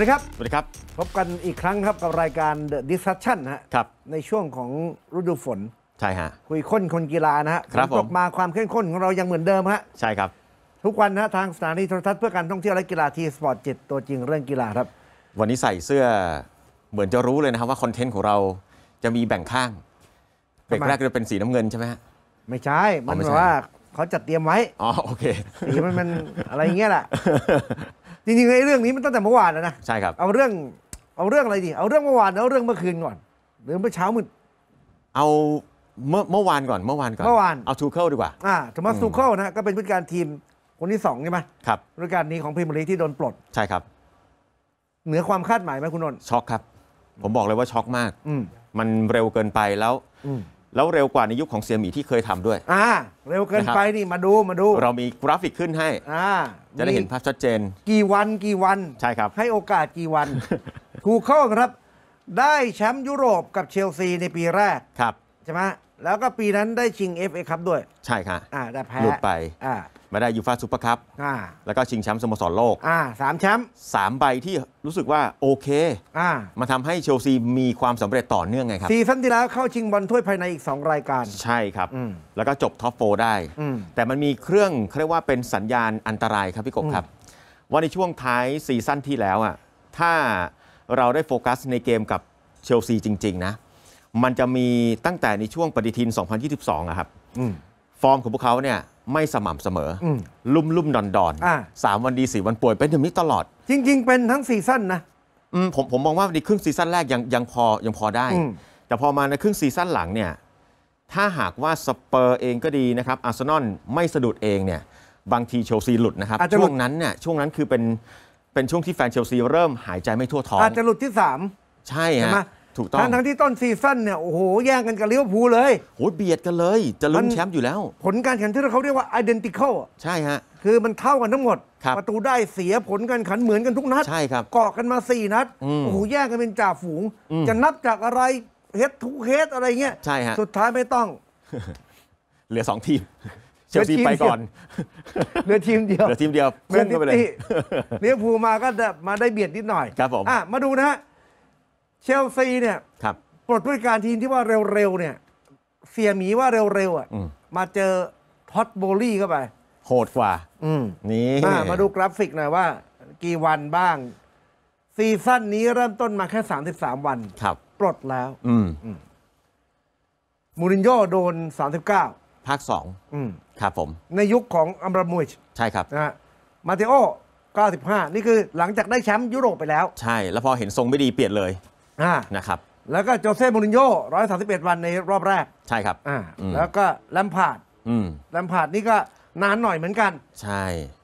วัสดีครับสวัสดีครับ พบกันอีกครั้งครับกับรายการ The Discussion ฮะครับในช่วงของฤดูฝน ใช่ฮะคุยค้นคนกีฬานะฮะครับตกมาความเข้มข้นของเรายังเหมือนเดิมฮะใช่ครับ ทุกวันนะทางสถานีโทรทัศน์เพื่อการท่องเที่ยวและกีฬาทีสปอร์ตเจ็ดตัวจริงเรื่องกีฬาครับ วันนี้ใส่เสื้อเหมือนจะรู้เลยนะครับว่าคอนเทนต์ของเราจะมีแบ่งข้างเบรกแรกจะเป็นสีน้ำเงินใช่ไหมฮะไม่ใช่มันแบบว่าเขาจัดเตรียมไว้อ๋อโอเคสีมันมันอะไรเงี้ยแหละจริงๆไอ้เรื่องนี้มันตั้งแต่เมื่อวานแล้วนะใช่ครับเอาเรื่อง เอาเรื่องอะไรดี เอาเรื่องเมื่อวานเอาเรื่องเมื่อคืนก่อน หรือเมื่อเช้ามืดเอาเมื่อเมื่อวานก่อนเมื่อวานก่อนเมื่อวานเอาทูเคิลดีกว่าอ่าถ้ามาทูเคิลนะก็เป็นผู้การทีมคนที่สองใช่ไหมครับผู้การนี้ของพรีเมียร์ลีกที่โดนปลดใช่ครับ เหนือความคาดหมายไหมคุณนนท์ช็อกครับผมบอกเลยว่าช็อกมากมันเร็วเกินไปแล้วแล้วเร็วกว่าในยุคของเซียมีที่เคยทำด้วย อ่า เร็วเกินไปนี่ มาดูมาดู เรามีกราฟิกขึ้นให้อ่าจะได้เห็นภาพชัดเจน กี่วันกี่วัน ใช่ครับ ให้โอกาสกี่วันถูกข้าครับ ได้แชมป์ยุโรปกับเชลซีในปีแรก ครับ ใช่ไหมแล้วก็ปีนั้นได้ชิง FA ครับด้วย ใช่ค่ะอ่าแต่แพ้หลุดไปอ่ามาได้ยูฟาซูเปอร์คัพแล้วก็ชิงแชมป์สโมสรโลกสามแชมป์สามใบที่รู้สึกว่าโอเคอาทำทำให้เชลซีมีความสำเร็จต่อเนื่องไงครับซีซั่นที่แล้วเข้าชิงบอลถ้วยภายในอีก 2 รายการ ใช่ครับ แล้วก็จบท็อปโฟได้ แต่มันมีเครื่องเรียกว่าเป็นสัญญาณอันตรายครับพี่กบครับ ว่าในช่วงท้ายซีซั่นที่แล้วอ่ะ ถ้าเราได้โฟกัสในเกมกับเชลซีจริงๆนะ มันจะมีตั้งแต่ในช่วงปฏิทิน 2022อะครับฟอร์มของพวกเขาเนี่ยไม่สม่ำเสมอลุ่มลุ่มดอนดอนสามวันดีสี่วันป่วยเป็นแบบนี้ตลอด จริงๆเป็นทั้งซีซั่นนะผมผมมองว่าในครึ่งซีซั่นแรกยังยังพอยังพอได้ แต่พอมาในครึ่งซีซั่นหลังเนี่ยถ้าหากว่าสเปอร์เองก็ดีนะครับอาร์เซนอลไม่สะดุดเองเนี่ยบางทีเชลซีหลุดนะครับ ช่วงนั้นเนี่ยช่วงนั้นคือเป็นเป็นช่วงที่แฟนเชลซีเริ่มหายใจไม่ทั่วท้องอาจจะหลุดที่ 3 ใช่ฮะถูกต้องทั้งทั้งที่ต้นซีซั่นเนี่ยโอ้โหแย่งกันกับลิเวอร์พูลเลย โหเบียดกันเลย จะลุ้นแชมป์อยู่แล้ว ผลการแข่งที่เขาเรียกว่า identical ใช่ฮะ คือมันเท่ากันทั้งหมด ประตูได้เสียผลการขันเหมือนกันทุกนัดใช่ครับเกาะกันมา 4 นัด โอ้โหแย่งกันเป็นจ่าฝูง จะนับจากอะไรเฮดทุกเฮดอะไรเงี้ยใช่ฮะสุดท้ายไม่ต้อง เหลือสองทีม เชลซีไปก่อนเหลือทีมเดียวเหลือทีมเดียวพุ่งไปเลยเลี้ยวภูมาก็มาได้เบียดนิดหน่อยครับผมมาดูนะฮะเชลซี เนี่ยครับปลดผู้จัดการทีมที่ว่าเร็ว ๆ เนี่ย เสียหมีว่าเร็วๆอ่ะอมมาเจอท็อตโบลี่เข้าไป โหดกว่า อืมนี่มามาดูกราฟิกหน่อยว่ากี่วันบ้าง ซีซั่นนี้เริ่มต้นมาแค่สามามวันครับปลดแล้ว อืมมูรินโญ่โดน 39ภาคสองอืมครับผม ในยุคของอัมราโมูชใช่ครับนะมาเตโอ95 นี่คือหลังจากได้แชมป์ยุโรปไปแล้ว ใช่ แล้วพอเห็นทรงไม่ดีเปลี่ยนเลยอ่า นะครับ แล้วก็โจเซ่มูรินโญ่ร้อยสาสิบเอ็ดวันในรอบแรก ใช่ครับ อ่า แล้วก็แลมพาร์ดแลมพาร์ดนี่ก็นานหน่อยเหมือนกัน ใช่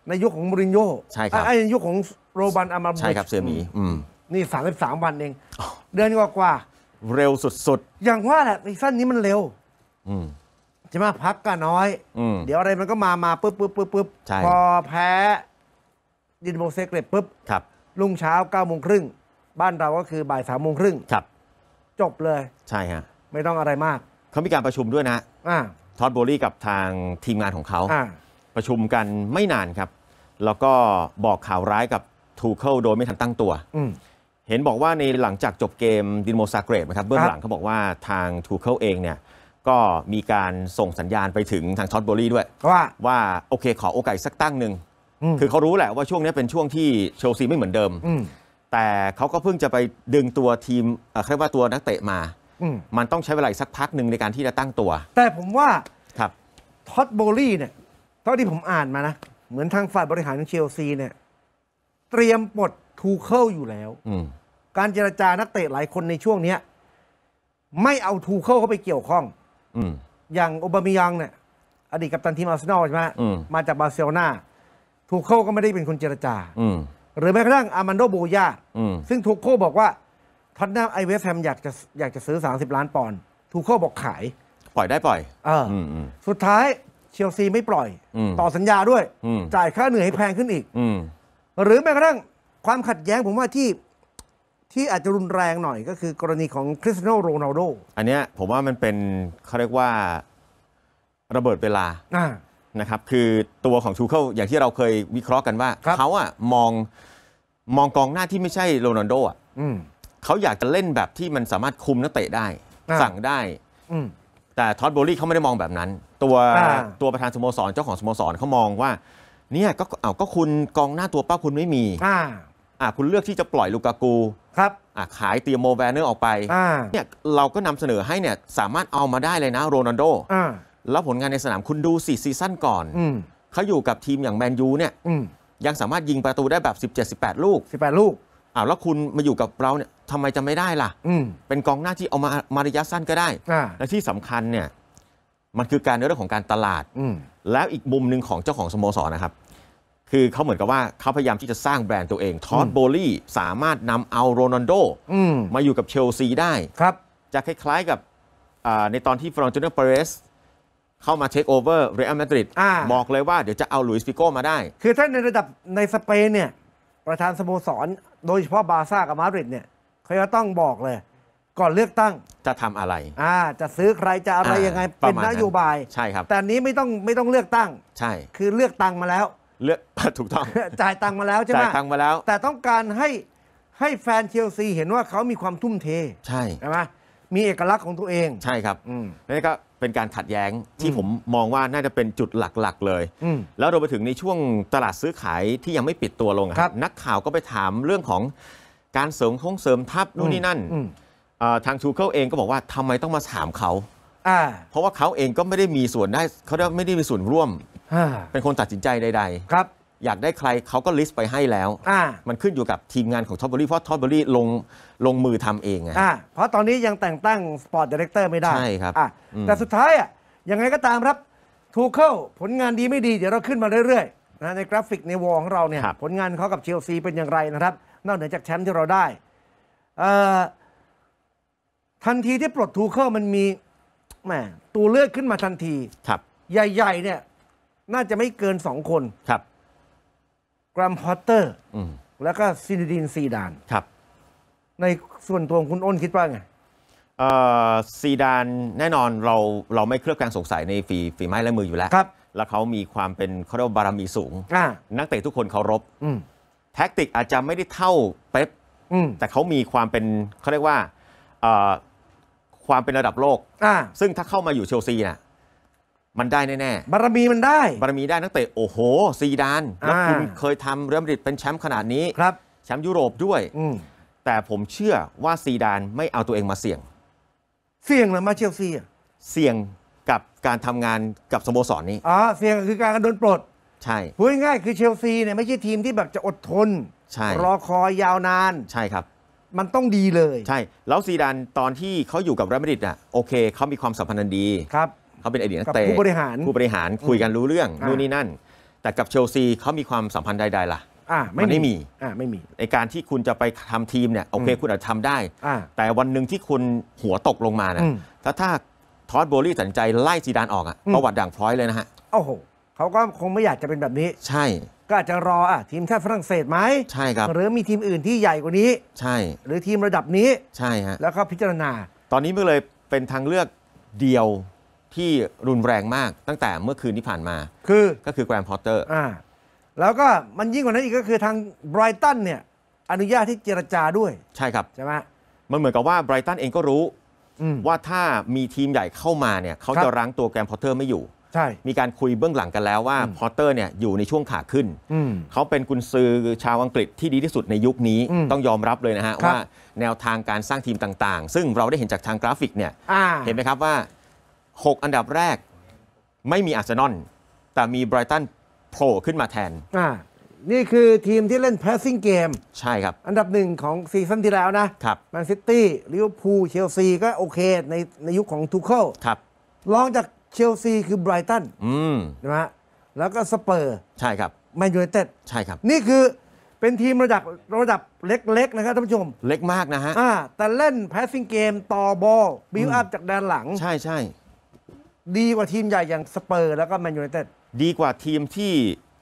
ในยุคของมูรินโญ่ใช่ครับไอ้ยุคของโรบันอามาใช่ครับเสือหมี นี่สามสิบสามวันเอง เดือนกว่ากว่า เร็วสุดๆ อย่างว่าแหละอีสั้นนี้มันเร็วใช่ไหมพักก็น้อย เดี๋ยวอะไรมันก็มา มาปุ๊บปุ๊บปุ๊บปุ๊บพอแพ้ ดินโบเซเกรตปุ๊บรุ่งเช้าเก้าโมงครึ่งบ้านเราก็คือบ่ายสามโมงครึ่งครับ จบเลยใช่ฮะไม่ต้องอะไรมาก เขามีการประชุมด้วยนะอ่าท็อดโบลี่กับทางทีมงานของเขา ประชุมกันไม่นานครับ แล้วก็บอกข่าวร้ายกับทูเคิลโดยไม่ทันตั้งตัวอืเห็นบอกว่าในหลังจากจบเกมดินโมซาเกรบนะครับเบื้องหลังเขาบอกว่าทางทูเคิลเองเนี่ยก็มีการส่งสัญญาณไปถึงทางท็อตโบลี่ด้วยว่าว่าโอเคขอโอกาสสักตั้งหนึ่งคือเขารู้แหละว่าช่วงนี้เป็นช่วงที่เชลซีไม่เหมือนเดิมแต่เขาก็เพิ่งจะไปดึงตัวทีมเครียกว่าตัวนักเตะมา มันต้องใช้เวลาสักพักหนึ่งในการที่จะตั้งตัว แต่ผมว่าครับท็อตโบลี่เนี่ยเท่าที่ผมอ่านมานะเหมือนทางฝ่ายบริหารของเชลซีเนี่ย เตรียมปลดทูเคิลอยู่แล้วการเจรจานักเตะหลายคนในช่วงเนี้ยไม่เอาทูเคิลเข้าไปเกี่ยวข้องอย่างโอบามิยังเนี่ย อดีตกัปตันทีมอาร์เซนอลใช่ไหมมาจากบาร์เซโลนาทูเคิลก็ไม่ได้เป็นคนเจรจาหรือแม้กระทั่งอามันโดโบยาซึ่งทูโคบอกว่าท็อตแนมไอเวสแฮมอยากจะอยากจะซื้อ 30 ล้านปอนด์ทูโคบอกขาย ปล่อยได้ปล่อย เออสุดท้ายเชลซีไม่ปล่อย ต่อสัญญาด้วย จ่ายค่าเหนื่อยให้แพงขึ้นอีกหรือแม้กระทั่งความขัดแย้งผมว่าที่ที่อาจจะรุนแรงหน่อยก็คือกรณีของคริสเตียโนโรนัลโดอันนี้ผมว่ามันเป็นเขาเรียกว่า ระเบิดเวลานะครับคือตัวของชูเคิลอย่างที่เราเคยวิเคราะห์กันว่าเขาอะมองมองกองหน้าที่ไม่ใช่โรนัลโดอะเขาอยากจะเล่นแบบที่มันสามารถคุมนักเตะได้สั่งได้แต่ท็อตโบลี่เขาไม่ได้มองแบบนั้นตัวตัวประธานสโมสรเจ้าของสโมสรเขามองว่าเนี่ยก็เอาก็คุณกองหน้าตัวเป้าคุณไม่มีอ่าคุณเลือกที่จะปล่อยลูกากู ครับอ่าขายเตียโมแวนเนอร์ออกไปเนี่ยเราก็นำเสนอให้เนี่ยสามารถเอามาได้เลยนะโรนัลโดอ่าแล้วผลงานในสนามคุณดูสี่ซีซั่นก่อนเขาอยู่กับทีมอย่างแมนยูเนี่ยยังสามารถยิงประตูได้แบบ 17-18 ลูก18ลูกอ้าวแล้วคุณมาอยู่กับเราเนี่ยทำไมจะไม่ได้ล่ะเป็นกองหน้าที่เอามามาระยะสั้นก็ได้ และที่สำคัญเนี่ยมันคือการเรื่องของการตลาดแล้วอีกมุมหนึ่งของเจ้าของสโมสรนะครับ คือเขาเหมือนกับว่าเขาพยายามที่จะสร้างแบรนด์ตัวเองทอดโบลี่สามารถนำเอาโรนัลโดมาอยู่กับเชลซี ได้ครับ จะคล้ายๆกับในตอนที่ฟรองจูเนอร์เปเรสเข้ามาเทคโอเวอร์เรอัลมาดริดบอกเลยว่า เดี๋ยวจะเอาลุยส์ฟิโก้มาได้ คือถ้าในระดับในสเปนเนี่ย ประธานสโมสร โดยเฉพาะบาร์ซ่ากับมาดริดเนี่ยเขาจะต้องบอกเลย ก่อนเลือกตั้งจะทำอะไรอ่าจะซื้อใครจะอะไรยังไงเป็นนโยบายใช่ครับแต่นี้ไม่ต้องไม่ต้องเลือกตั้ง ใช่ คือเลือกตังมาแล้วเลือกถูกต้องจ่ายตังมาแล้วใช่ไหมจ่ายตังมาแล้ว แต่ต้องการให้ให้แฟนเชลซีเห็นว่าเขามีความทุ่มเท ใช่ไหมมีเอกลักษณ์ของตัวเอง ใช่ครับอืมนี่ก็เป็นการขัดแย้งที่ผมมองว่าน่าจะเป็นจุดหลักๆ เลย แล้วเราไปถึงในช่วงตลาดซื้อขายที่ยังไม่ปิดตัวลงครับนักข่าวก็ไปถามเรื่องของ การเสริมองเสริมทัพนู่นนี่นั่นทางชูเคิลเองก็บอกว่าทำไมต้องมาถามเขา เพราะว่าเขาเองก็ไม่ได้มีส่วนได้เขาไม่ได้มีส่วนร่วม เป็นคนตัดสินใจใดๆครับอยากได้ใครเขาก็ลิสต์ไปให้แล้ว มันขึ้นอยู่กับทีมงานของท็อปเบอรี่เพราะท็อปเบอรี่ลงลงมือทำเองไงเพราะตอนนี้ยังแต่งตั้งสปอร์ตดีเรคเตอร์ไม่ได้ใช่ครับแต่สุดท้ายอ่ะยังไงก็ตามครับทูเคิลผลงานดีไม่ดีเดี๋ยวเราขึ้นมาเรื่อยๆนะในกราฟิกในวอลของเราเนี่ยผลงานเขากับเชลซีเป็นอย่างไรนะครับ นอกเหนือจากแชมป์ที่เราได้ ทันทีที่ปลดทูเคิลมันมีแหมตัวเลือกขึ้นมาทันทีครับ ใหญ่ ๆ เนี่ย น่าจะไม่เกินสองคนครับกรัมฮอตเตอร์ แล้วก็ซินดินซีดานครับ ในส่วนตัวคุณอ้นคิดว่าไงซีดานแน่นอนเราเราไม่เคลือบแกลงสงสัยในฝีฝีไม้และมืออยู่แล้วครับ แล้วเขามีความเป็นเขาเรียกว่าบารมีสูง นักเตะทุกคนเคารพแท็กติกอาจจะไม่ได้เท่าเป๊ปแต่เขามีความเป็นเขาเรียกว่าความเป็นระดับโลก ซึ่งถ้าเข้ามาอยู่เชลซีน่ะมันได้แน่ๆบารมีมันได้บารมีได้นักเตะโอ้โห ซีดานแล้วคุณเคยทำเรือมริดเป็นแชมป์ขนาดนี้ครับแชมป์ยุโรปด้วยแต่ผมเชื่อว่าซีดานไม่เอาตัวเองมาเสี่ยง เสี่ยงหรือมาเชลซีอ่ะเสี่ยงกับการทำงานกับสโมสรนี้ อ๋อ เสี่ยงคือการโดนปลด ใช่ พูดง่ายๆคือเชลซีเนี่ยไม่ใช่ทีมที่แบบจะอดทนใช่รอคอยยาวนาน ใช่ครับ มันต้องดีเลย ใช่ แล้วซีดานตอนที่เขาอยู่กับเรอัลมาดริดอ่ะโอเคเขามีความสัมพันธ์ดีครับเขาเป็นอดีตนักเตะผู้บริหาร ผู้บริหารคุยกันรู้เรื่อง นู่นนี่นั่น แต่กับเชลซีเขามีความสัมพันธ์ใดๆล่ะมันไม่มีอ่าไม่มี ในการที่คุณจะไปทำทีมเนี่ยโอเคคุณอาจจะทำได้ แต่วันหนึ่งที่คุณหัวตกลงมานะถ้าถ้าทอสโบลี่ตัดใจไล่ซีดานออกอะประวัติด่างพร้อยเลยนะฮะโอ้โหเขาก็คงไม่อยากจะเป็นแบบนี้ ใช่ ก็อาจจะรออ่ะทีมชาติฝรั่งเศสไหมใช่ครับหรือมีทีมอื่นที่ใหญ่กว่านี้ ใช่ หรือทีมระดับนี้ใช่ฮะแล้วก็พิจารณา ตอนนี้มันเลยเป็นทางเลือกเดียวที่รุนแรงมากตั้งแต่เมื่อคืนที่ผ่านมา คือก็คือแกรนพอตเตอร์อ่าแล้วก็มันยิ่งกว่านั้นอีกก็คือทางไบรตันเนี่ยอนุญาตที่เจรจาด้วย ใช่ครับใช่ไหมมันเหมือนกับว่าไบรตันเองก็รู้ว่าถ้ามีทีมใหญ่เข้ามาเนี่ยเขาจะรั้งตัวแกรนพอตเตอร์ไม่อยู่ใช่มีการคุยเบื้องหลังกันแล้วว่าพอตเตอร์เนี่ยอยู่ในช่วงขาขึ้นเขาเป็นกุนซือชาวอังกฤษที่ดีที่สุดในยุคนี้ต้องยอมรับเลยนะฮะว่าแนวทางการสร้างทีมต่าง ๆ ซึ่งเราได้เห็นจากทางกราฟิกเนี่ย เห็นไหมครับว่า6 อันดับแรกไม่มีอาร์เซนอลแต่มีไบรตันโผล่ขึ้นมาแทน อ่า นี่คือทีมที่เล่น pressing game ใช่ครับ อันดับหนึ่งของซีซั่นที่แล้วนะครับแมนซิตี้ลิเวอร์พูลเชลซีก็โอเคในในยุคของทูเคิลครับ รองจากเชลซีคือไบรตันอืมนะฮะ แล้วก็สเปอร์ ใช่ครับแมนยูไนเต็ด ใช่ครับ นี่คือเป็นทีมระดับระดับเล็กๆนะครับท่านผู้ชม เล็กมากนะฮะ อ่า แต่เล่น passing game ต่อบอลบิวอัพจากแดนหลัง ใช่ใช่ดีกว่าทีมใหญ่อย่างสเปอร์แล้วก็แมนยูไนเต็ดดีกว่าทีมที่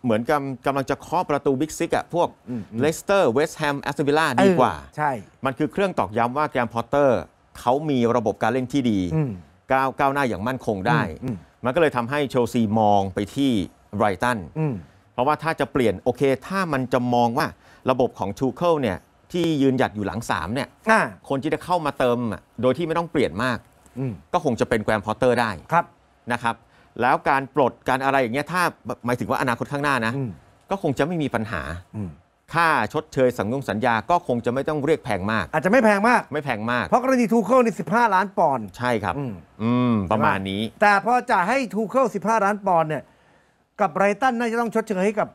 เหมือนกำกำลังจะเคาะประตูบิ๊กซิกอะพวกเลสเตอร์เวสต์แฮมแอสตันวิลล่าดีกว่าใช่มันคือเครื่องตอกย้ำว่าแกรมพอตเตอร์เขามีระบบการเล่นที่ดี ก้าวก้าวหน้าอย่างมั่นคงได้ มันก็เลยทำให้เชลซีมองไปที่ไบรตันเพราะว่าถ้าจะเปลี่ยน โอเค ถ้ามันจะมองว่าระบบของทูเคิลเนี่ยที่ยืนหยัดอยู่หลัง3เนี่ยคนที่จะเข้ามาเติมโดยที่ไม่ต้องเปลี่ยนมากก็คงจะเป็นแกรมพอตเตอร์ได้ครับนะครับแล้วการปลดการอะไรอย่างเงี้ยถ้าหมายถึงว่าอนาคตข้างหน้านะก็คงจะไม่มีปัญหา ค่าชดเชยสังยงสัญญาก็คงจะไม่ต้องเรียกแพงมาก อาจจะไม่แพงมากไม่แพงมากเพราะกรณีทูเคิลนี่สิบห้าล้านปอนด์ใช่ครับอืมประมาณนี้ แต่พอจะให้ทูเคิลสิบห้าล้านปอนด์เนี่ยกับไบรตันน่าจะต้องชดเชยให้กับ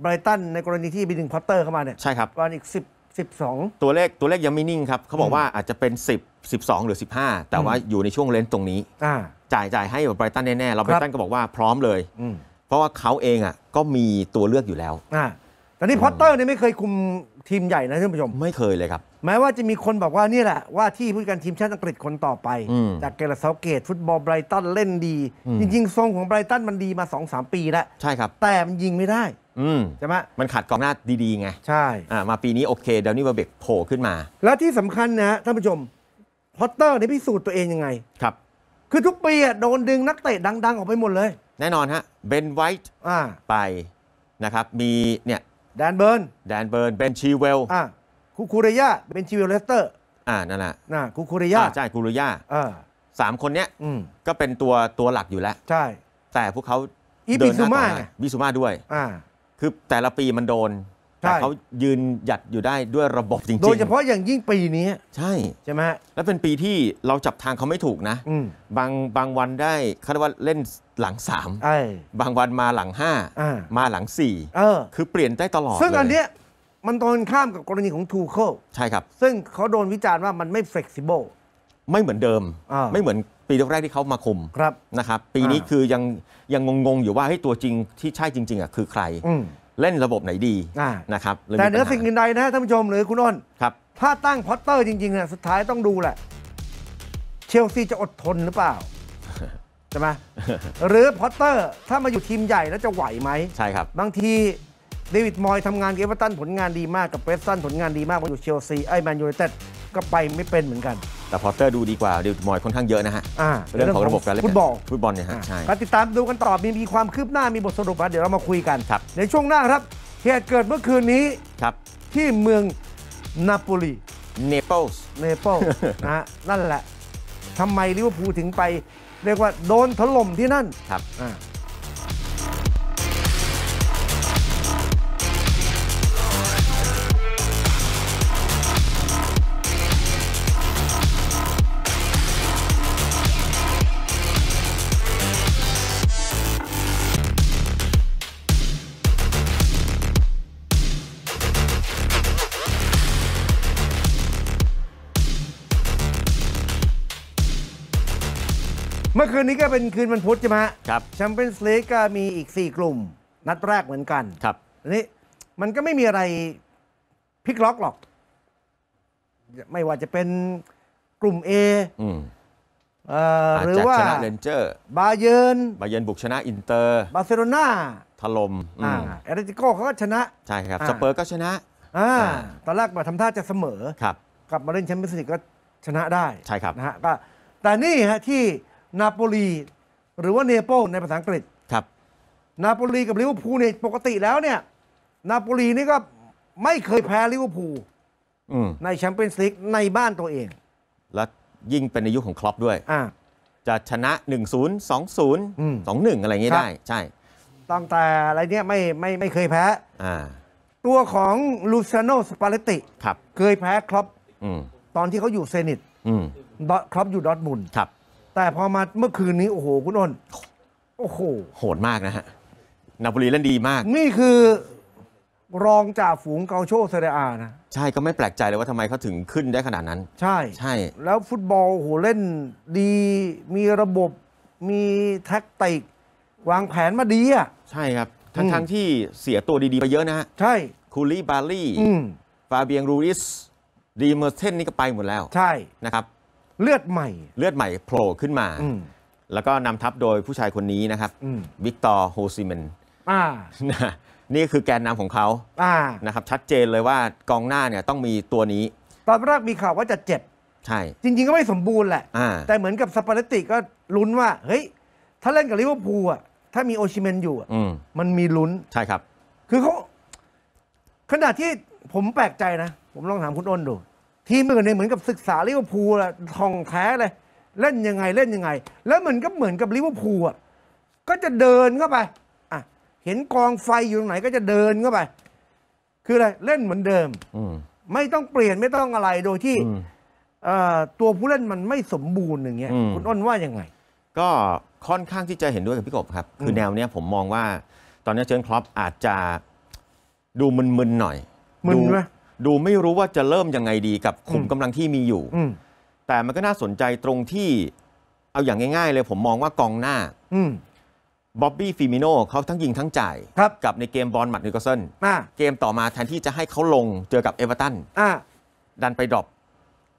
ไบรตันในกรณีที่มีหนึ่งพอตเตอร์เข้ามาเนี่ยใช่ครับ ประมาณอีกสิบสิบสองตัวเลขตัวเลขยังไม่นิ่งครับเขาบอกว่าอาจจะเป็นสิบ12 หรือ 15 แต่ว่าอยู่ในช่วงเลนส์ตรงนี้ จ่ายจ่ายให้กับไบรตันแน่ๆ เราไบรตันก็บอกว่าพร้อมเลย เพราะว่าเขาเองอ่ะก็มีตัวเลือกอยู่แล้วอแต่นี่พอตเตอร์เนี่ยไม่เคยคุมทีมใหญ่นะท่านผู้ชมไม่เคยเลยครับ แม้ว่าจะมีคนบอกว่านี่แหละว่าที่ผู้ดการทีมชาติอังกฤษคนต่อไปอจากเกลเซาเกตฟุตบอลไบรตันเล่นดี จริงๆ ทรงของไบรตันมันดีมา 2-3 ปีแล้วใช่ครับแต่มันยิงไม่ได้ใช่ไหมมันขาดกองหน้าดีๆไงใช่มาปีนี้โอเคเดวนี่เบรเบกโผล่ขึ้นมา และที่สำคัญนะท่านผู้ชมฮอตเตอร์นี่พิสูจน์ตัวเองยังไง ครับ คือทุกปีอะโดนดึงนักเตะดังๆ ออกไปหมดเลย แน่นอนฮะ เบนไวท์ไปนะครับ มีเนี่ยแดนเบิร์นแดนเบิร์น เบนชีเวลอ่าคูคูเรยาเบนชีเวลเลสเตอร์อ่านั่นแหละนะคูคูเรยาใช่คูรุยาอ่าสามคนเนี้ยอืมก็เป็นตัวตัวหลักอยู่แล้ว ใช่ แต่พวกเขาอีบิซูมาเดินหน้ไบิซูมาด้วยอ่าคือแต่ละปีมันโดนแต่เขายืนหยัดอยู่ได้ด้วยระบบจริง ๆ โดยเฉพาะอย่างยิ่งปีนี้ใช่ ใช่ไหมแล้วเป็นปีที่เราจับทางเขาไม่ถูกนะ บางบางวันได้คาดว่าเล่นหลังสามบางวันมาหลังห้ามาหลังสี่คือเปลี่ยนได้ตลอดซึ่งอันเนี้ยมันตรงข้ามกับกรณีของทูเคิลใช่ครับ ซึ่งเขาโดนวิจารณ์ว่ามันไม่เฟล็กซิเบิลไม่เหมือนเดิม ไม่เหมือนปีแรกที่เขามาคุมนะครับ ปีนี้คือยังยังงงๆอยู่ว่าให้ตัวจริงที่ใช่จริงๆอ่ะคือใครเล่นระบบไหนดีนะครับแต่เหนือสิ่งอื่นใดนะท่านผู้ชมหรือ คุณอ้นครับถ้าตั้งพอตเตอร์จริงๆเนี่ยสุดท้ายต้องดูแหละเชลซีจะอดทนหรือเปล่า ใช่ไหมหรือพอตเตอร์ถ้ามาอยู่ทีมใหญ่แล้วจะไหวไหมใช่ครับ บางทีเดวิด มอยทำงานเกบเวอร์ตันผลงานดีมากกับเวสตันผลงานดีมากมาอยู่เชลซีไอ้ แมนยูไนเต็ดก็ไปไม่เป็นเหมือนกัน แต่พอเตอร์ดูดีกว่าเดวิดมอยค่อนข้างเยอะนะฮะ เรื่องของระบบการเล่นฟุตบอล ฟุตบอลเนี่ยฮะใช่ก็ติดตามดูกันต่อ มีมีความคืบหน้ามีบทสรุปนะเดี๋ยวเรามาคุยกันในช่วงหน้าครับ เหตุเกิดเมื่อคืนนี้ครับที่เมืองนาโปลีเนเปิลส์เนเปิลนะฮะนั่นแหละทำไมลิเวอร์พูลถึงไป เรียกว่าโดนถล่มที่นั่นครับคืนนี้ก็เป็นคืนวันพุธใช่ไหมครับแชมเปี้ยนส์ลีกก็มีอีก 4 กลุ่ม นัดแรกเหมือนกัน ครับนี้ มันก็ไม่มีอะไรพลิกล็อกหรอก ไม่ว่าจะเป็นกลุ่ม A อืมหรือว่าชนะเลนเจอร์บาเยนบาเยนบุกชนะ อินเตอร์ บาร์เซโลนาถล่มเอเรติโกเขาก็ชนะ ใช่ครับ สเปอร์ก็ชนะตอนแรกมาทำท่าจะเสมอกลับมาเล่นแชมเปี้ยนส์ลีกก็ชนะได้ ใช่ครับนะฮะก็แต่นี่ฮะที่นาโปลีหรือว่าเนโปลในภาษาอังกฤษ ครับ นาโปลีกับลิเวอร์พูลเนี่ยปกติแล้วเนี่ย นาโปลีนี่ก็ไม่เคยแพ้ลิเวอร์พูลในแชมเปี้ยนส์ลีกในบ้านตัวเอง และยิ่งเป็นอายุของคล็อปด้วย อ่าจะชนะ 1 0 2อ0 2 1อะไรอย่างนี้ได้ ใช่ตั้งแต่อะไรเนี่ยไม่ไม่ไม่เคยแพ้ อ่า ตัวของลูซาโนสปาเลตติครับเคยแพ้ครอปอตอนที่เขาอยู่เซนิตครอปอยู่ดอร์ทมุนครับแต่พอมาเมื่อคืนนี้ โอ้โห คุณ้นโอ้โห โหดมากนะฮะนาบุรีเล่นดีมาก นี่คือ รองจ่าฝูงเกาโชเซเรียานะ ใช่ก็ไม่แปลกใจเลยว่าทำไมเขาถึงขึ้นได้ขนาดนั้น ใช่ ใช่ แล้วฟุตบอลโหเล่นดีมีระบบมีแท็กติกวางแผนมาดี อ่ะ ใช่ครับ ทั้งทั้งที่เสียตัวดี ๆ ไปเยอะนะฮะใช่คูลีบาลีฟาเบียงรูริสดีเมอร์เทนนี่ก็ไปหมดแล้ว ใช่นะครับเลือดใหม่ เลือดใหม่โผล่ขึ้นมา แล้วก็นำทัพโดยผู้ชายคนนี้นะครับวิกตอร์โฮซิเมนนี่คือแกนนำของเขาะนะครับ ชัดเจนเลยว่ากองหน้าเนี่ยต้องมีตัวนี้ ตอนแรกมีข่าวว่าจะเจ็บใช่ จริงๆก็ไม่สมบูรณ์แหละะแต่เหมือนกับสปารลตติก็ลุ้นว่าเฮ้ยถ้าเล่นกับลิเวอร์พูลอ่ะถ้ามีโอชิเมนอยู่อะมมันมีลุ้น ใช่ครับ คือเขาขนาดที่ผมแปลกใจนะผมลองถามคุณอ้นดูทีมอื่นเนี่ยเหมือนกับศึกษาลิเวอร์พูลอะทองแท้เลย เล่นยังไงเล่นยังไง แล้วเหมือนก็เหมือนกับลิเวอร์พูลอะก็จะเดินเข้าไป อ่ะ เห็นกองไฟอยู่ตรงไหน ก็จะเดินเข้าไป คืออะไรเล่นเหมือนเดิมไม่ต้องเปลี่ยนไม่ต้องอะไรโดยที่ตัวผู้เล่นมันไม่สมบูรณ์อย่างเงี้ยคุณอ้นว่ายังไง ก็ค่อนข้างที่จะเห็นด้วยกับพี่กบครับ คือแนวเนี้ยผมมองว่าตอนนี้เชิญครอปอาจจะดูมึนๆหน่อยมึนไหมดูไม่รู้ว่าจะเริ่มยังไงดีกับขุมกำลังที่มีอยู่อแต่มันก็น่าสนใจตรงที่เอาอย่างง่ายๆเลยผมมองว่ากองหน้า อืบ๊อบบี้ฟิมิโนเขาทั้งยิงทั้งจ่ายกับในเกมบอลหมัดนิวคาสเซิล่เกมต่อมาแทนที่จะให้เขาลงเจอกับเอเวอร์ตันดันไปดรอป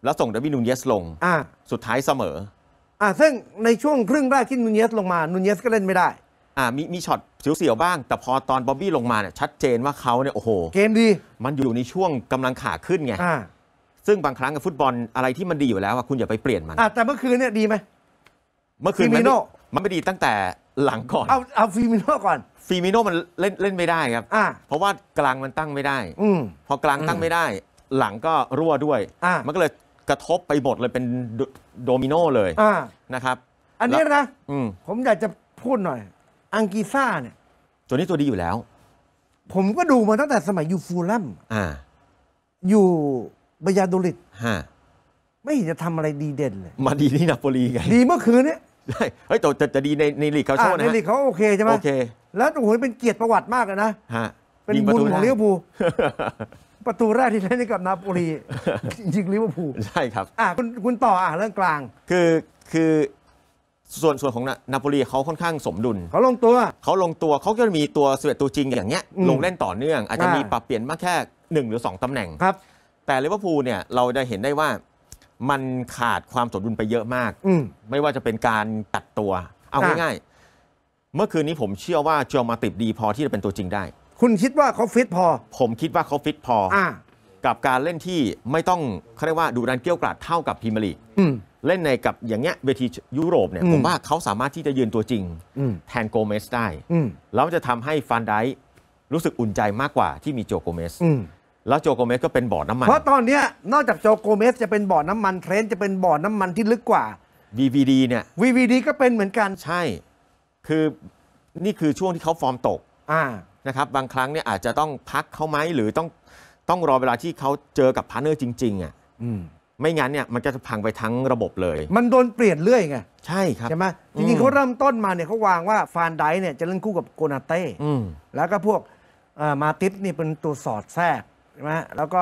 แล้วส่งเดวิดนูเนสลงอ่าสุดท้ายเสมอ อ่าซึ่งในช่วงครึ่งแรกที่นูเนสลงมานูเนสก็เล่นไม่ได้อ่ามีมีช็อตเสียวๆ บ้าง แต่พอตอนบ๊อบบี้ลงมาเนี่ยชัดเจนว่าเขาเนี่ยโอ้โหเกมดีมันอยู่ในช่วงกำลังขาขึ้นไงอ่าซึ่งบางครั้งกับฟุตบอลอะไรที่มันดีอยู่แล้วอะคุณอย่าไปเปลี่ยนมันอ่าแต่เมื่อคืนเนี่ยดีไหมเมื่อคืนมัฟิมิโน่มันไม่ดีตั้งแต่หลังก่อน เอาเอาฟิมิโน่ก่อน ฟีมิโนมันเล่นเล่นไม่ได้ครับอ่าเพราะว่ากลางมันตั้งไม่ได้ อืมพอกลางตั้งไม่ได้ หลังก็รั่วด้วยอ่ามันก็เลยกระทบไปหมดเลยเป็นโดมิโนเลย อ่านะครับ อันนี้นะอืมผมอยากจะพูดหน่อยอังกีซ่าเนี่ยตัวนี้ตัวดีอยู่แล้ว ผมก็ดูมาตั้งแต่สมัยอยู่ฟูลแลมอ่า อยู่บยาดุลิดฮะไม่เห็นจะทำอะไรดีเด่นเลย มาดีที่นาโปลีไง ดีเมื่อคืนเนี้ยใช่เฮ้ยแต่แต่จะดีในในลีกเขาโช่ว์นะในลีกเขาโอเคใช่ไหมโอเค แล้วโอ้โหเป็นเกียรติประวัติมากเลยนะฮะเป็นบุญของลิเวอร์พูลประตูแรกที่ไดให้กับนาโปลียิงลิเวอร์พูลใช่ครับ อ่ะคุณคุณต่ออ่ะเรื่องกลาง คือคือส่วน ส่วนของนาโปลีเขาค่อนข้างสมดุล เขาลงตัวเขาลงตัวเขาก็มีตัวสเวตตัวจริงอย่างเงี้ยลงเล่นต่อเนื่องอาจจะมีปรับเปลี่ยนมากแค่ 1 หรือ 2ตำแหน่งครับ แต่ลิเวอร์พูลเนี่ยเราจะเห็นได้ว่ามันขาดความสมดุลไปเยอะมากมไม่ว่าจะเป็นการตัดตัว เอาง่ายๆเมื่อคืนนี้ผมเชื่อว่าจอมาติดดีพอที่จะเป็นตัวจริงได้ คุณคิดว่าเขาฟิตพอ ผมคิดว่าเขาฟิตพออกับการเล่นที่ไม่ต้องเขาเรียกว่า ดูดันเกี้ยวกราดเท่ากับพรีเมียร์ลีกเล่นในกับอย่างเงี้ยเวทียุโรปเนี่ยผมว่าเขาสามารถที่จะยืนตัวจริงแทนโกเมสได้แล้วจะทำให้ฟานไดรู้สึกอุ่นใจมากกว่าที่มีโจโกเมสแล้วโจโกเมสก็เป็นบ่อน้ำมัน เพราะตอนนี้นอกจากโจโกเมสจะเป็นบ่อน้ำมันเทรนจะเป็นบ่อน้ำมันที่ลึกกว่า VVD เนี่ย VVD ก็เป็นเหมือนกันใช่คือนี่คือช่วงที่เขาฟอร์มตกนะครับบางครั้งเนี่ยอาจจะต้องพักเขาไหมหรือต้องต้องรอเวลาที่เขาเจอกับพาร์เนอร์จริงๆอ่ะไม่งั้นเนี่ยมันจะพังไปทั้งระบบเลย มันโดนเปลี่ยนเรื่อยไง ใช่ครับใช่ไหมจริงๆ เขาเริ่มต้นมาเนี่ยเขาวางว่าฟานไดเนี่ยจะเล่นคู่กับโกนาเต้แล้วก็พวกมาติสนี่เป็นตัวสอดแทรกใช่ไหมแล้วก็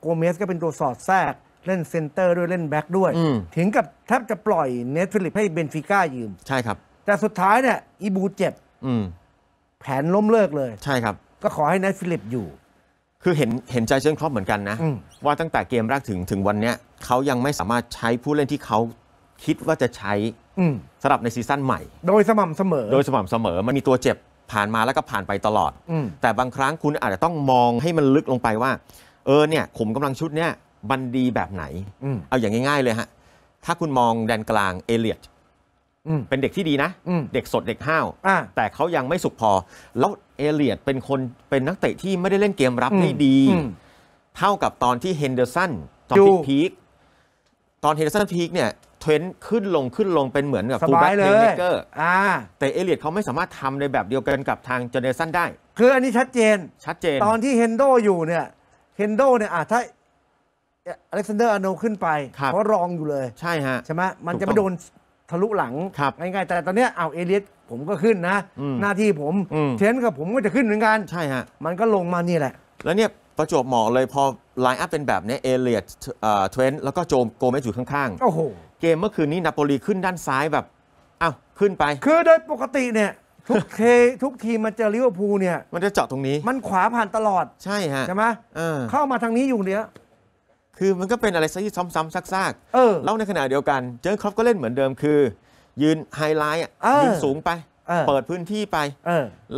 โกเมสก็เป็นตัวสอดแทรกเล่นเซนเตอร์ด้วย เล่นแบ็กด้วย ถึงกับแทบจะปล่อยเนทฟิลิปให้เบนฟิก้ายืม ใช่ครับ แต่สุดท้ายเนี่ยอีบูเจ็บ แผนล้มเลิกเลย ใช่ครับ ก็ขอให้เนทฟิลิปอยู่คือเห็นเห็นใจเชนครอปเหมือนกันนะว่าตั้งแต่เกมแรกถึง ถึงวันเนี้ยเขายังไม่สามารถใช้ผู้เล่นที่เขาคิดว่าจะใช้สำหรับในซีซั่นใหม่ โดยสม่ำเสมอ โดยสม่ำเสมอ มันมีตัวเจ็บผ่านมาแล้วก็ผ่านไปตลอดแต่บางครั้งคุณอาจจะต้องมองให้มันลึกลงไปว่า เออเนี่ยขุมกำลังชุดเนี่ยบันดีแบบไหนเอาอย่างง่าย ๆ เลยฮะ ถ้าคุณมองแดนกลางเอเลียตเป็นเด็กที่ดีนะเด็กสดเด็กห้าวแต่เขายังไม่สุกพอแล้วเอเลียดเป็นคนเป็นนักเตะที่ไม่ได้เล่นเกมรับได้ดี เท่ากับตอนที่เฮนเดอร์สันตอนพีคตอนเฮนเดอร์สันพีคเนี่ยเทรนต์ขึ้นลงขึ้นลงเป็นเหมือนกับฟูลแบ็คเพลยเมเกอร์แต่เอเลียดเขาไม่สามารถทำในแบบเดียวกันกับทางเจเนสันได้ คืออันนี้ชัดเจนชัดเจน ตอนที่เฮนโดอยู่เนี่ยเฮนโดเนี่ยอ่ะถ้าอเล็กซานเดอร์อโนขึ้นไปเพราะรองอยู่เลย ใช่ฮะใช่ไหมมันจะไม่โดนทะลุหลัง ง่าย ๆ แต่ตอนนี้เอาเอเลียดผมก็ขึ้นนะ หน้าที่ผม เทนกับผมก็จะขึ้นเหมือนกันใช่ฮะ มันก็ลงมานี่แหละ แล้วเนี่ยประจวบเหมาะเลยพอไลน์อัพเป็นแบบนี้เอเลียตเทรนแล้วก็โจมโกเมสอยู่ข้างๆโอ้โหเกมเมื่อคืนนี้นาโปลีขึ้นด้านซ้ายแบบอ้าวขึ้นไป คือโดยปกติเนี่ย ทุกเคทุกทีมมันจะลิเวอร์พูลเนี่ยมันจะเจาะตรงนี้ มันขวาผ่านตลอดใช่ฮะใช่ไหมเข้ามาทางนี้อยู่เนี้ยคือมันก็เป็นอะไรซะที่ซ้ำๆซักๆ เออแล้วในขณะเดียวกัน เจอครอปก็เล่นเหมือนเดิมคือยืนไฮไลท์อะยืนสูงไป เปิดพื้นที่ไป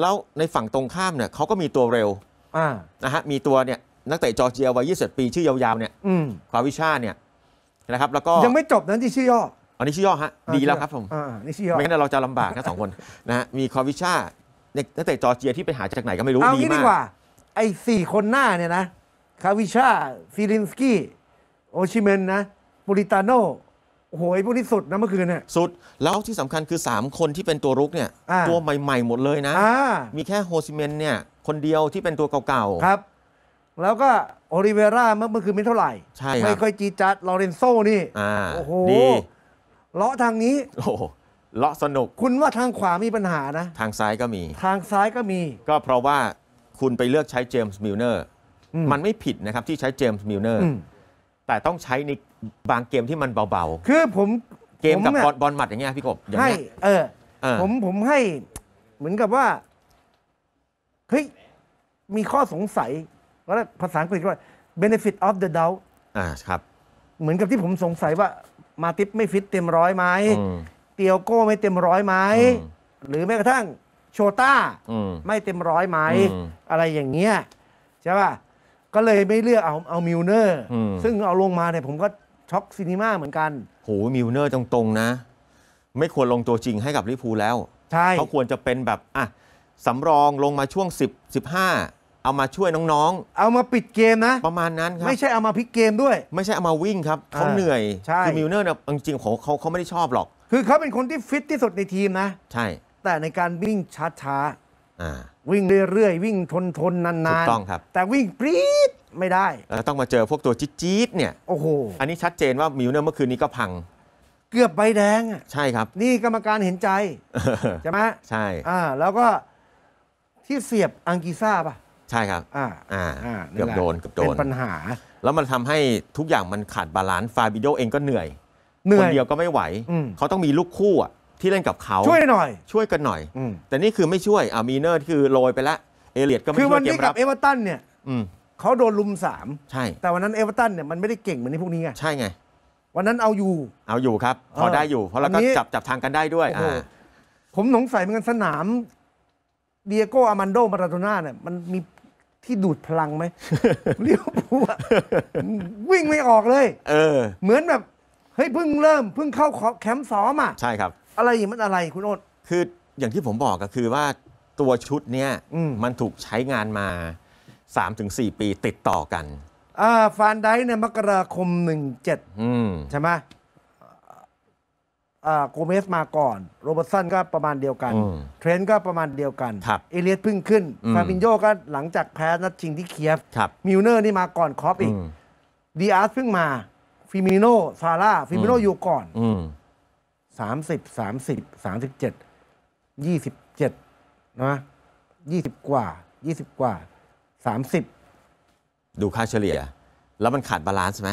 แล้วในฝั่งตรงข้ามเนี่ยเขาก็มีตัวเร็วนะฮะมีตัวเนี่ยนักเตะจอร์เจียวัย20ปีชื่อยาวๆเนี่ยควาวิชาเนี่ยนะครับแล้วก็ยังไม่จบนั้นที่ชื่อย่ออันนี้ชื่อย่อฮะดีแล้วครับผมนี่ชื่อย่อไม่งั้นเราจะลำบากนะสองคนนะฮะมีควาวิชาเด็กนักเตะจอร์เจียที่ไปหาจากไหนก็ไม่รู้ดเอางี้ดีกว่าไอ้สี่คนหน้าเนี่ยนะควาวิชาซิลินสกี้โอชิเมนนะปูริตาโนโอ้โหพวกนี้สุดนะเมื่อคืนเนี่ยสุดแล้วที่สำคัญคือ 3 คนที่เป็นตัวรุกเนี่ย ตัวใหม่ ๆหมดเลยนะมีแค่โฮซิเมนเนี่ย คนเดียวที่เป็นตัวเก่า ๆ ครับ แล้วก็โอลิเวร่าเมื่อคืนไม่เท่าไหร่ใช่ไม่ค่อยจีจัดลอเรนโซนี่โอ้โห ดีเลาะทางนี้โอ้เลาะสนุก คุณว่าทางขวามีปัญหานะ ทางซ้ายก็มีทางซ้ายก็มี ก็เพราะว่าคุณไปเลือกใช้เจมส์มิลเนอร์มันไม่ผิดนะครับที่ใช้เจมส์มิลเนอร์แต่ต้องใช้ในบางเกมที่มันเบาๆคือผมเกมกับบอลบอลหมัดอย่างเงี้ยพี่กบให้ เออผมผมให้ เหมือนกับว่า เฮ้ย มีข้อสงสัยว่าภาษาอังกฤษว่า benefit of the doubt อ่าครับ เหมือนกับที่ผมสงสัยว่า มาติปไม่ฟิตเต็มร้อยไหมมเตียวโก้ไม่เต็มร้อยไหมมหรือแม้กระทั่งโชต้าอมไม่เต็มร้อยไหมอมอะไรอย่างเงี้ยใช่ป่ะก็เลยไม่เลือกเอาเอามิลเนอร์ซึ่งเอาลงมาเนี่ยผมก็ช็อกซีนีมาเหมือนกัน โหมิวเนอร์ตรงๆนะไม่ควรลงตัวจริงให้กับลิฟูแล้ว ใช่ เขาควรจะเป็นแบบอ่ะสำรองลงมาช่วง 10 15 เอามาช่วยน้องๆ เอามาปิดเกมนะ ประมาณนั้นครับ ไม่ใช่เอามาพลิกเกมด้วย ไม่ใช่เอามาวิ่งครับเขาเหนื่อยคือมิวเนอร์เนี่ยจริงๆของเขาเขาไม่ได้ชอบหรอก คือเขาเป็นคนที่ฟิตที่สุดในทีมนะ ใช่ แต่ในการวิ่งช้าๆวิ่งเรื่อยๆวิ่งทนๆนานๆ ถูกต้องครับ แต่วิ่งปรี๊ดไม่ได้ แล้วต้องมาเจอพวกตัวจี๊ดๆเนี่ยโอ้โหอันนี้ชัดเจนว่ามิวเนอร์เมื่อคืนนี้ก็พัง เกือบใบแดงอ่ะใช่ครับ นี่กรรมการเห็นใจ ใช่ไหมใช่ อ่า แล้วก็ที่เสียบอังกิซ่าป่ะ ใช่ครับ อ่าอ่าเกือบโดนเกือบโดน เป็นปัญหา แล้วมันทำให้ทุกอย่างมันขาดบาลานซ์ ฟาบิโดเองก็เหนื่อย คนเดียวก็ไม่ไหว เขาต้องมีลูกคู่อ่ะที่เล่นกับเขา ช่วยหน่อย ช่วยกันหน่อยแต่นี่คือไม่ช่วยอ่ามีเนอร์ คือโรยไปละ เอเลียดก็ไม่ช่วยเกมรับคือวันนี้กับเอเวอร์ตันเนี่ยเขาโดนลุมสามใช่ แต่วันนั้นเอเวอร์ตันเนี่ยมันไม่ได้เก่งเหมือนในพวกนี้ไงใช่ไงวันนั้นเอาอยู่ เอาอยู่ครับ พอได้อยู่ เพราะเราก็จับจับทางกันได้ด้วยผมสงสัยเหมือนกันสนามเดียโกอามันโดมาราโดน่าเนี่ย มันมีที่ดูดพลังไหมเลี้ยวพูวิ่งไม่ออกเลย เออ เหมือนแบบ เฮ้ยเพิ่งเริ่มเพิ่งเข้าแคมป์ซ้อมอ่ะใช่ครับ อะไรมันอะไรคุณโอ๊ตคืออย่างที่ผมบอกก็คือว่าตัวชุดเนี้ยมันถูกใช้งานมา3-4ปี ติดต่อกันฟานไดในมกราคม 17ใช่ไหมโกเมสมาก่อน โรเบิร์ตสันก็ประมาณเดียวกัน เทรนต์ก็ประมาณเดียวกัน เอเลียสเพิ่งขึ้นฟาบินโยก็หลังจากแพ้นัดชิงที่เคียฟ มิลเนอร์นี่มาก่อนคอปอีกดีอาร์สเพิ่งมา ฟิมิโนซาร่า ฟิมิโนอยู่ก่อนสามสิบสามสิบสามสิบเจ็ดยี่สิบเจ็ดนะยี่สิบกว่ายี่สิบกว่า30 ดูค่าเฉลี่ย แล้วมันขาดบาลานซ์ไหม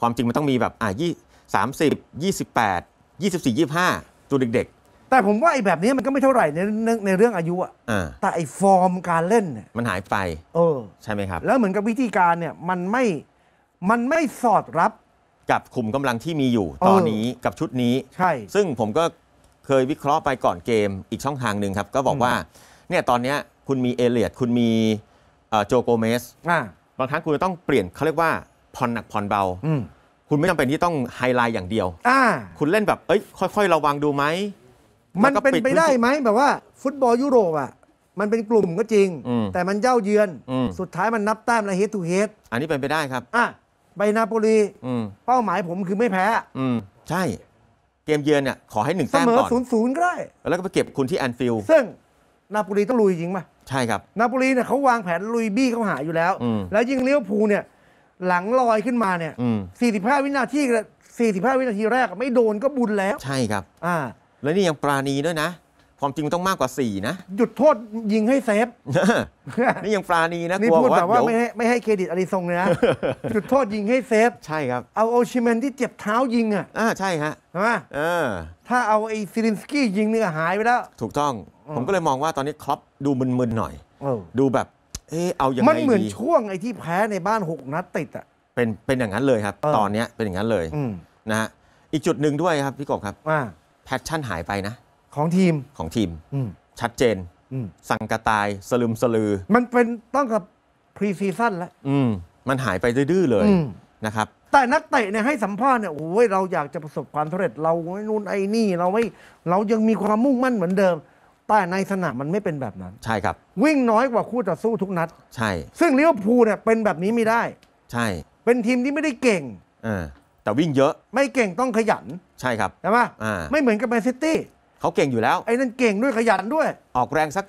ความจริงมันต้องมีแบบอ่ะยี่สามสิบยี่สิบแปดยี่สิบสี่ยี่ห้าตัวเด็กแต่ผมว่าไอ้แบบนี้มันก็ไม่เท่าไหร่ในเรื่องในเรื่องอายุอ่ะแต่ไอ้ฟอร์มการเล่นเนี่ยมันหายไปเออใช่ไหมครับ แล้วเหมือนกับวิธีการเนี่ยมันไม่มันไม่สอดรับกับขุมกำลังที่มีอยู่ตอนนี้กับชุดนี้ใช่ซึ่งผมก็เคยวิเคราะห์ไปก่อนเกมอีกช่องทางหนึ่งครับก็บอกว่าเนี่ยตอนเนี้ยคุณมีเอเลียดคุณมีโจโกเมสบางครั้งคุณจะต้องเปลี่ยนเขาเรียกว่าผ่อนหนักผ่อนเบาคุณไม่จำเป็นที่ต้องไฮไลท์อย่างเดียวคุณเล่นแบบเอ้ยค่อยๆ ระวังดูไหม มันเป็นไปได้ไหม แบบว่า ฟุตบอลยุโรปอ่ะ มันเป็นกลุ่มก็จริง แต่มันเย้าเยือนสุดท้ายมันนับแต้มและเฮดทูเฮดอันนี้เป็นไปได้ครับอ่ะไปนาโปลีเป้าหมายผมคือไม่แพ้ใช่ เกมเยือนเนี่ยขอให้หนึ่งแต้มก่อนเสมอศูนย์ศูนย์ก็ได้แล้วก็ไปเก็บคุณที่แอนฟิลด์ซึ่งนาโปลีต้องลุยจริงไหมใช่ครับ นาโปลีเนี่ยเขาวางแผนลุยบี้เขาหาอยู่แล้ว แล้วยิงเลี้ยวภูเนี่ยหลังลอยขึ้นมาเนี่ยอืม45วินาที45 วินาทีแรกไม่โดนก็บุญแล้ว ใช่ครับ อ่า แล้วนี่ยังปราณีด้วยนะความจริงมันต้องมากกว่า 4 นะ หยุดโทษยิงให้เซฟนี่ยังปราณีนะนี่พูดแบบว่าไม่ให้ไม่ให้เครดิตอาริซงเลยนะ หยุดโทษยิงให้เซฟใช่ครับ เอาโอชิเมนที่เจ็บเท้ายิงอ่ะอ่าใช่ฮะใช่ไหมเออถ้าเอาไอ้ซิลินสกี้ยิงเนี่ยหายไปแล้ว ถูกต้อง ผมก็เลยมองว่าตอนนี้ครอปดูมึนๆหน่อยดูแบบเออเอายังไงมันเหมือนช่วงไอ้ที่แพ้ในบ้านหกนัดติดอ่ะเป็นเป็นอย่างนั้นเลยครับ ตอนเนี้ยเป็นอย่างนั้นเลยนะฮะอีกจุดหนึ่งด้วยครับพี่กบครับว่าแพชชั่นหายไปนะของทีมของทีมชัดเจน สังกระตายสลืมสลือ มันเป็นต้องกับพรีซีซั่นแล้วมมันหายไปดื้อเลยนะครับ แต่นักเตะเนี่ยให้สัมภาษณ์เนี่ยโอ้ยเราอยากจะประสบความสำเร็จ เราไม่นู่นไอ้นี่ เราไม่เรายังมีความมุ่งมั่นเหมือนเดิม แต่ในสนามมันไม่เป็นแบบนั้น ใช่ครับ วิ่งน้อยกว่าคู่ต่อสู้ทุกนัดใช่ ซึ่งเลี้ยวพูเนี่ยเป็นแบบนี้ไม่ได้ ใช่ เป็นทีมที่ไม่ได้เก่งอแต่วิ่งเยอะไม่เก่งต้องขยันใช่ครับใช่ไหมไม่เหมือนกับแมนซิตี้เขาเก่งอยู่แล้ว ไอ้นั่นเก่งด้วยขยันด้วย ออกแรงสัก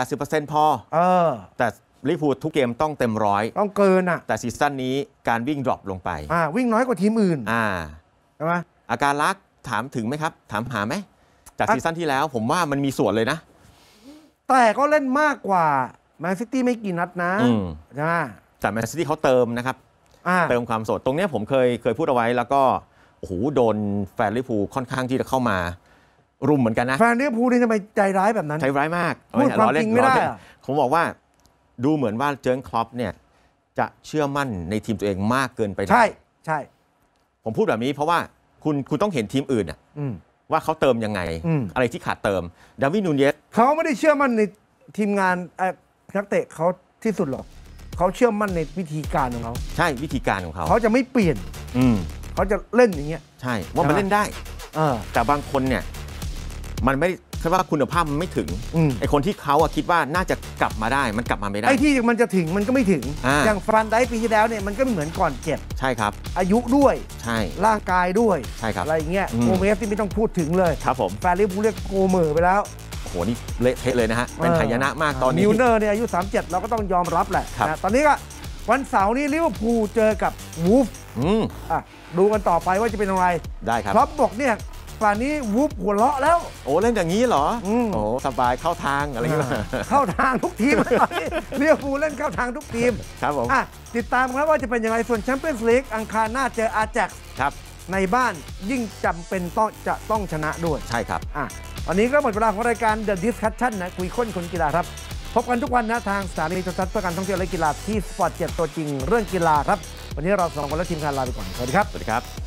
70-80%พอ เออ แต่ลิฟูดทุกเกมต้องเต็มร้อยต้องเกินอ่ะ แต่ซีซั่นนี้การวิ่งดรอปลงไป อ่าวิ่งน้อยกว่าทีมอื่นอ่าใช่ไหมอาการลักถามถึงไหมครับ ถามหาไหมจากซีซั่นที่แล้วผมว่ามันมีส่วนเลยนะ แต่ก็เล่นมากกว่าแมนซิตี้ไม่กี่นัดนะใช่ไหมแต่แมนซิตี้เขาเติมนะครับเติมความสดตรงนี้ผมเคยเคยพูดเอาไว้ แล้วก็โอ้โหโดนแฟนลิฟูค่อนข้างที่จะเข้ามารุมเหมือนกันนะ แฟนลิเวอรูนี่ทำไมใจร้ายแบบนั้นใจร้ายมาก พูดความจริงไม่ได้ผมบอกว่าดูเหมือนว่าเจิร์นคลอปเนี่ยจะเชื่อมั่นในทีมตัวเองมากเกินไป ใช่ ใช่ ผมพูดแบบนี้เพราะว่าคุณคุณต้องเห็นทีมอื่นอ่ะว่าเขาเติมยังไง อะไรที่ขาดเติมดาวินูเยสเขาไม่ได้เชื่อมั่นในทีมงานนักเตะเขาที่สุดหรอกเขาเชื่อมั่นในวิธีการของเขาใช่วิธีการของเขาเขาจะไม่เปลี่ยนอืเขาจะเล่นอย่างเงี้ยใช่ ว่ามันเล่นได้แต่บางคนเนี่ยมันไม่ใช่ว่าคุณภาพมันไม่ถึงอไอคนที่เขาอะคิดว่าน่าจะกลับมาได้ มันกลับมาไม่ได้ไอที่มันจะถึงมันก็ไม่ถึงออย่างฟันได้ปีที่แล้วเนี่ยมันก็เหมือนก่อนเจ็บใช่ครับอายุด้วยใช่ร่างกายด้วยใช่ครับอะไรเงี้ยโกเมฟที่ไม่ต้องพูดถึงเลยครับผมแฟนลิบรูเรียกโกเมอร์ไปแล้วโอ้โหนี่เละเทะเลยนะฮะเป็นทายนะมากตอนนี้มิวเนอร์เนี่ยอายุ 37เราก็ต้องยอมรับแหละนะตอนนี้ก็วันเสาร์นี้ลิเวอร์พูลเจอ กับวูฟอืมอ่ะดูกันต่อไปว่าจะเป็นอะไรได้ครับครอปบอกเนี่ยป่านนี้วุบหัวเราะแล้ว โอ้ เล่นอย่างนี้เหรออโอ้สบายเข้าทาง อะไรเงี้ยเข้าทางทุกทีมเรียฟูเล่นเข้าทางทุกทีม ครับผมติดตามครับว่าจะเป็นยังไง ส่วนแชมเปี้ยนส์ลีกอังคารหน้าเจออาแจ็คครับ ในบ้านยิ่งจำเป็นต้อง จะต้องชนะด้วย ใช่ครับอ่ะวันนี้ก็หมดเวลาของรายการ The Discussion นะ คุยค้นคนกีฬาครับ พบกันทุกวันนะทางสถานีโทรทัศน์เพื่อการท่องเที่ยวและกีฬาที่สปอร์ตเจ็ดตัวจริงเรื่องกีฬาครับ วันนี้เราสองคนและทีมงานลาไปก่อนสวัสดีครับสวัสดีครับ